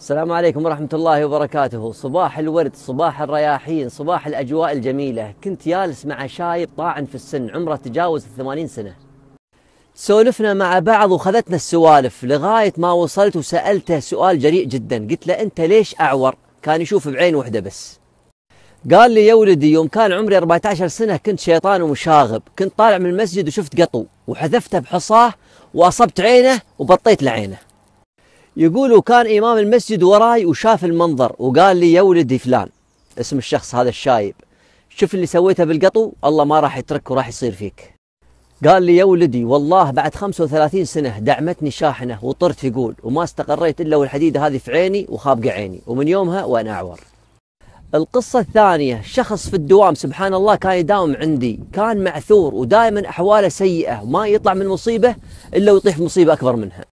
السلام عليكم ورحمة الله وبركاته صباح الورد صباح الرياحين صباح الأجواء الجميلة كنت يالس مع شايب طاعن في السن عمره تجاوز الثمانين سنة سولفنا مع بعض وخذتنا السوالف لغاية ما وصلت وسألته سؤال جريء جدا قلت له أنت ليش أعور كان يشوف بعين واحدة بس قال لي يا ولدي يوم كان عمري 14 سنة كنت شيطان ومشاغب كنت طالع من المسجد وشفت قطو وحذفته بحصاه وأصبت عينه وبطيت لعينه يقولوا كان إمام المسجد وراي وشاف المنظر وقال لي يا ولدي فلان اسم الشخص هذا الشايب شوف اللي سويته بالقطو الله ما راح يترك وراح يصير فيك قال لي يا ولدي والله بعد 35 سنة دعمتني شاحنة وطرت يقول وما استقريت إلا والحديدة هذه في عيني وخابقة عيني ومن يومها وأنا أعور القصة الثانية شخص في الدوام سبحان الله كان يداوم عندي كان معثور ودائما أحواله سيئة وما يطلع من مصيبة إلا ويطيح في مصيبة أكبر منها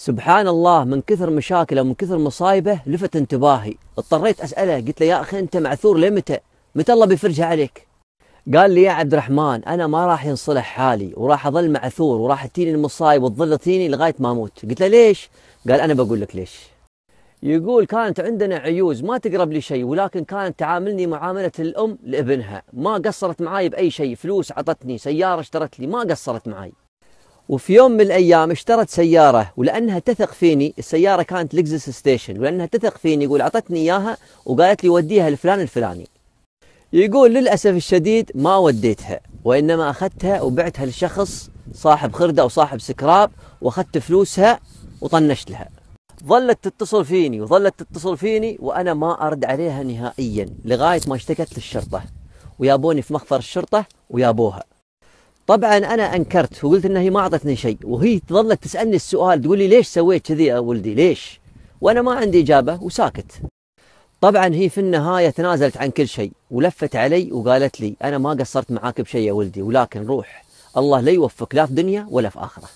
سبحان الله من كثر مشاكله ومن كثر مصايبه لفت انتباهي اضطريت اساله قلت له يا اخي انت معثور لمتى متى الله بيفرجها عليك قال لي يا عبد الرحمن انا ما راح ينصلح حالي وراح اظل معثور وراح تجيني المصايب وتظل تجيني لغايه ما اموت قلت له ليش قال انا بقول لك ليش يقول كانت عندنا عيوز ما تقرب لي شيء ولكن كانت تعاملني معاملة الأم لابنها ما قصرت معاي بأي شيء فلوس عطتني سيارة اشترت لي ما قصرت معاي وفي يوم من الايام اشترت سياره ولانها تثق فيني السياره كانت لكزس ستيشن ولانها تثق فيني يقول اعطتني اياها وقالت لي وديها لفلان الفلاني يقول للاسف الشديد ما وديتها وانما اخذتها وبعتها لشخص صاحب خرده او صاحب سكراب واخذت فلوسها وطنشت لها ظلت تتصل فيني وظلت تتصل فيني وانا ما ارد عليها نهائيا لغايه ما اشتكت للشرطه ويابوني في مخفر الشرطه ويابوها طبعا انا انكرت وقلت انها هي ما اعطتني شيء وهي ظلت تسالني السؤال تقول لي ليش سويت كذي يا ولدي ليش وانا ما عندي اجابه وساكت طبعا هي في النهايه تنازلت عن كل شيء ولفت علي وقالت لي انا ما قصرت معاك بشيء يا ولدي ولكن روح الله لا يوفقك لا في دنيا ولا في اخره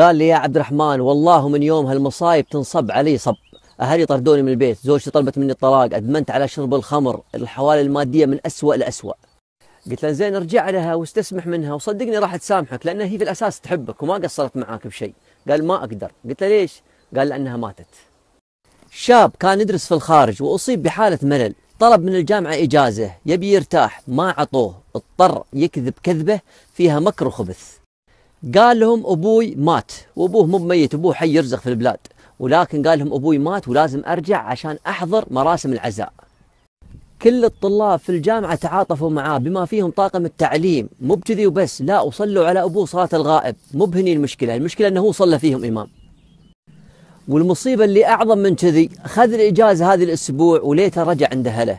قال لي يا عبد الرحمن والله من يوم هالمصايب تنصب علي صب اهلي طردوني من البيت زوجتي طلبت مني الطلاق ادمنت على شرب الخمر الحوالي الماديه من اسوا لاسوا قلت لها زين ارجع لها واستسمح منها وصدقني راح تسامحك لأنها هي في الأساس تحبك وما قصرت معاك بشيء قال ما أقدر قلت له ليش قال لأنها ماتت شاب كان يدرس في الخارج وأصيب بحالة ملل طلب من الجامعة إجازة يبي يرتاح ما عطوه اضطر يكذب كذبة فيها مكر وخبث قال لهم أبوي مات وأبوه مو ميت أبوه حي يرزق في البلاد ولكن قال لهم أبوي مات ولازم أرجع عشان أحضر مراسم العزاء كل الطلاب في الجامعة تعاطفوا معاه بما فيهم طاقم التعليم مو بكذي وبس لا وصلوا على أبوه صلاة الغائب مو بهني المشكلة المشكلة أنه هو صلى فيهم إمام والمصيبة اللي أعظم من كذي خذ الإجازة هذه الأسبوع وليته رجع عند أهله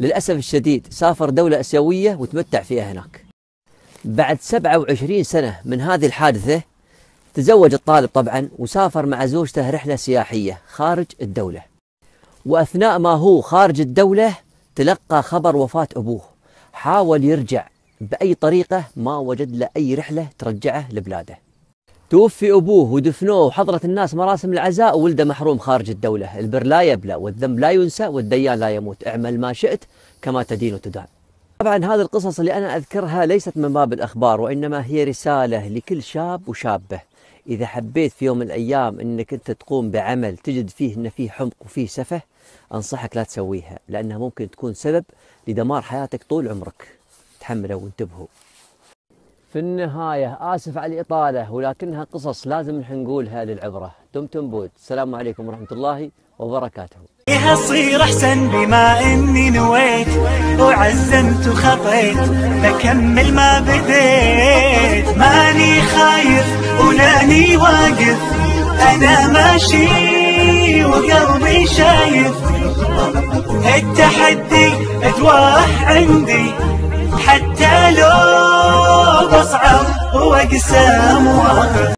للأسف الشديد سافر دولة أسيوية وتمتع فيها هناك بعد 27 سنة من هذه الحادثة تزوج الطالب طبعا وسافر مع زوجته رحلة سياحية خارج الدولة وأثناء ما هو خارج الدولة تلقى خبر وفاة أبوه حاول يرجع بأي طريقة ما وجد له أي رحلة ترجعه لبلاده توفي أبوه ودفنوه وحضرت الناس مراسم العزاء وولده محروم خارج الدولة البر لا يبلى والذنب لا ينسى والديان لا يموت اعمل ما شئت كما تدين وتدان طبعا هذه القصص اللي أنا أذكرها ليست من باب الأخبار وإنما هي رسالة لكل شاب وشابة إذا حبيت في يوم من الأيام أنك أنت تقوم بعمل تجد فيه أن فيه حمق وفيه سفه أنصحك لا تسويها لأنها ممكن تكون سبب لدمار حياتك طول عمرك تحمله وانتبهوا في النهاية آسف على الإطالة ولكنها قصص لازم نحن نقولها للعبرة دمتم بود السلام عليكم ورحمة الله وبركاته أصير أحسن بما إني نويت وعزمت وخطيت بكمل ما بديت ماني خايف يوناني واقف أنا ماشي وقلبي شايف التحدي أدواح عندي حتى لو بصعب واقسى واقف